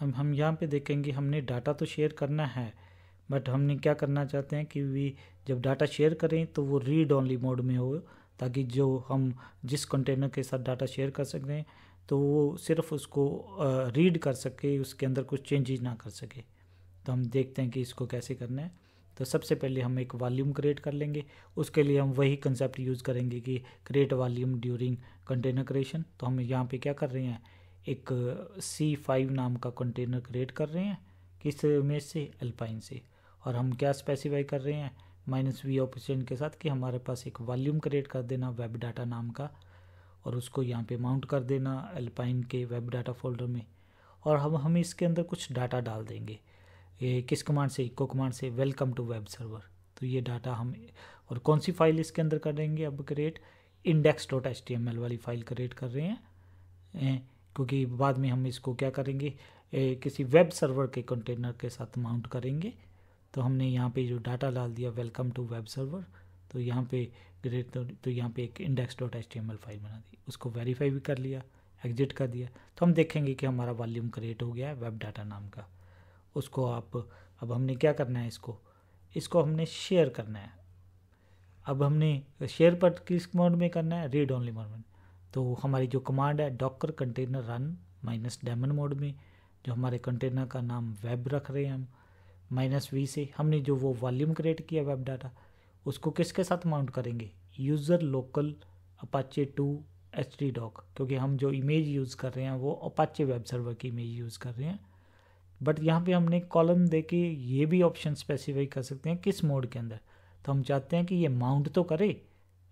हम हम यहाँ पे देखेंगे हमने डाटा तो शेयर करना है बट हमने क्या करना चाहते हैं कि वी जब डाटा शेयर करें तो वो रीड ओनली मोड में हो ताकि जो हम जिस कंटेनर के साथ डाटा शेयर कर सकते हैं तो वो सिर्फ उसको रीड कर सके उसके अंदर कुछ चेंजेज ना कर सके तो हम देखते हैं कि इसको कैसे करना है तो सबसे पहले हम एक वॉल्यूम क्रिएट कर लेंगे उसके लिए हम वही कंसेप्ट यूज़ करेंगे कि create volume during container creation तो हम यहाँ पे क्या कर रहे हैं एक सी फाइव नाम का कंटेनर क्रिएट कर रहे हैं किस इमेज से अल्पाइन से और हम क्या स्पेसिफाई कर रहे हैं माइनस वी ऑपरेशन के साथ कि हमारे पास एक वॉल्यूम क्रिएट कर देना वेब डाटा नाम का और उसको यहाँ पे माउंट कर देना अल्पाइन के वेब डाटा फोल्डर में और हम हम इसके अंदर कुछ डाटा डाल देंगे ये किस कमांड से इको कमांड से वेलकम टू वेब सर्वर तो ये डाटा हम और कौन सी फाइल इसके अंदर कर देंगे अब create index dot H T M L वाली फ़ाइल क्रिएट कर रहे हैं क्योंकि बाद में हम इसको क्या करेंगे ए, किसी वेब सर्वर के कंटेनर के साथ माउंट करेंगे तो हमने यहाँ पे जो डाटा डाल दिया वेलकम टू वेब सर्वर तो यहाँ पे ग्रेट तो, तो यहाँ पे एक इंडेक्स डॉट एच फाइल बना दी उसको वेरीफाई भी कर लिया एग्जिट कर दिया तो हम देखेंगे कि हमारा वॉल्यूम क्रिएट हो गया है वेब डाटा नाम का उसको आप अब हमने क्या करना है इसको इसको हमने शेयर करना है अब हमने शेयर पर किस मोड में करना है रीड ओनली मोड में तो हमारी जो कमांड है docker container run minus daemon mode में जो हमारे कंटेनर का नाम वेब रख रहे हैं हम माइनस वी से हमने जो वो वॉल्यूम क्रिएट किया वेब डाटा उसको किसके साथ माउंट करेंगे user local apache two H D doc क्योंकि हम जो इमेज यूज़ कर रहे हैं वो अपाचे वेब सर्वर की इमेज यूज़ कर रहे हैं बट यहाँ पे हमने कॉलम दे के ये भी ऑप्शन स्पेसिफाई कर सकते हैं किस मोड के अंदर तो हम चाहते हैं कि ये माउंट तो करे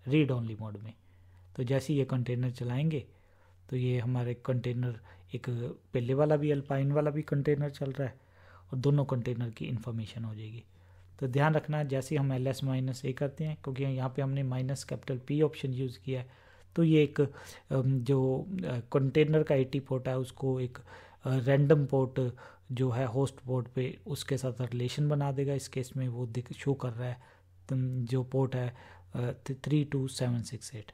रीड ओनली मोड में तो जैसे ही ये कंटेनर चलाएंगे तो ये हमारे कंटेनर एक पहले वाला भी अल्पाइन वाला भी कंटेनर चल रहा है और दोनों कंटेनर की इन्फॉर्मेशन हो जाएगी तो ध्यान रखना जैसे हम एल एस माइनस ए करते हैं क्योंकि यहाँ पे हमने minus capital P option use किया है तो ये एक जो कंटेनर का एटी पोर्ट है उसको एक रैंडम पोर्ट जो है होस्ट पोर्ट पे उसके साथ रिलेशन बना देगा इस केस में वो दिख शो कर रहा है तो जो पोर्ट है three two seven six eight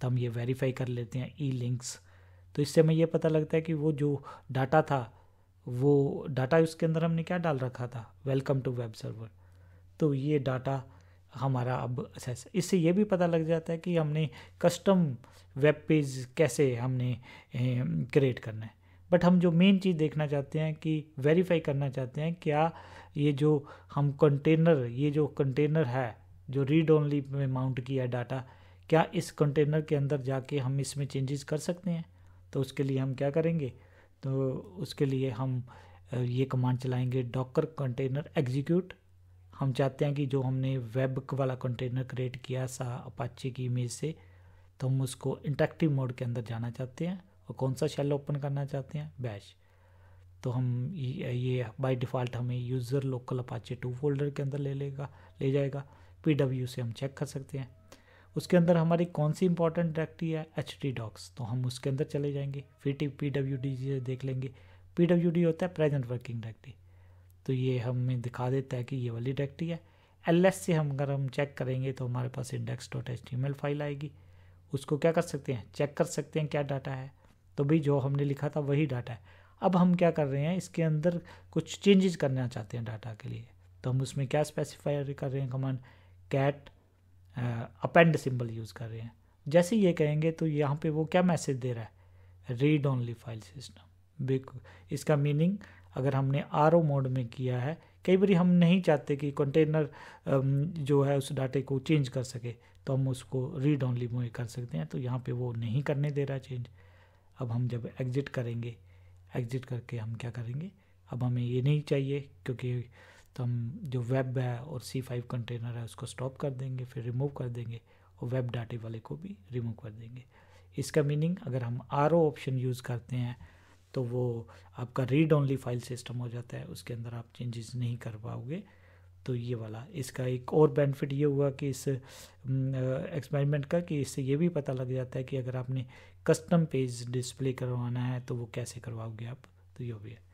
तो हम ये वेरीफाई कर लेते हैं ई लिंक्स तो इससे हमें ये पता लगता है कि वो जो डाटा था वो डाटा उसके अंदर हमने क्या डाल रखा था वेलकम टू वेब सर्वर तो ये डाटा हमारा अब असेस इससे ये भी पता लग जाता है कि हमने कस्टम वेब पेज कैसे हमने क्रिएट करना है बट हम जो मेन चीज़ देखना चाहते हैं कि वेरीफाई करना चाहते हैं क्या ये जो हम कंटेनर ये जो कंटेनर है जो रीड ओनली में माउंट किया डाटा क्या इस कंटेनर के अंदर जाके हम इसमें चेंजेस कर सकते हैं तो उसके लिए हम क्या करेंगे तो उसके लिए हम ये कमांड चलाएंगे डॉकर कंटेनर एग्जीक्यूट हम चाहते हैं कि जो हमने वेब वाला कंटेनर क्रिएट किया सा अपाचे की इमेज से तो हम उसको इंटरेक्टिव मोड के अंदर जाना चाहते हैं और कौन सा शेल ओपन करना चाहते हैं बैश तो हम ये बाय डिफ़ॉल्ट हमें user local apache two folder के अंदर ले लेगा ले जाएगा पी से हम चेक कर सकते हैं उसके अंदर हमारी कौन सी इंपॉर्टेंट डायरेक्टरी है एच डी डॉक्स तो हम उसके अंदर चले जाएंगे फिर टी पी डब्ल्यू डी देख लेंगे पी डब्ल्यू डी होता है प्रेजेंट वर्किंग डायरेक्टरी तो ये हमें दिखा देता है कि ये वाली डायरेक्टरी है एल एस से हम अगर हम चेक करेंगे तो हमारे पास इंडेक्स डॉट एच फाइल आएगी उसको क्या कर सकते हैं चेक कर सकते हैं क्या डाटा है तो भाई जो हमने लिखा था वही डाटा है अब हम क्या कर रहे हैं इसके अंदर कुछ चेंजेस करना चाहते हैं डाटा के लिए तो हम उसमें क्या स्पेसिफाई कर रहे हैं command cat append symbol use कर रहे हैं जैसे ये कहेंगे तो यहाँ पे वो क्या मैसेज दे रहा है रीड ओनली फाइल सिस्टम बिल्कुल इसका मीनिंग अगर हमने आर मोड में किया है कई बार हम नहीं चाहते कि कंटेनर जो है उस डाटे को चेंज कर सके तो हम उसको रीड ओनली मोड कर सकते हैं तो यहाँ पे वो नहीं करने दे रहा चेंज अब हम जब एग्ज़िट करेंगे एग्ज़िट करके हम क्या करेंगे अब हमें ये नहीं चाहिए क्योंकि तो हम जो वेब है और सी फाइव कंटेनर है उसको स्टॉप कर देंगे फिर रिमूव कर देंगे और वेब डाटे वाले को भी रिमूव कर देंगे इसका मीनिंग अगर हम आर ऑप्शन यूज़ करते हैं तो वो आपका रीड ओनली फाइल सिस्टम हो जाता है उसके अंदर आप चेंजेस नहीं कर पाओगे तो ये वाला इसका एक और बेनिफिट ये हुआ कि इस एक्सपेरिमेंट का कि इससे ये भी पता लग जाता है कि अगर आपने कस्टम पेज डिस्प्ले करवाना है तो वो कैसे करवाओगे आप तो ये भी है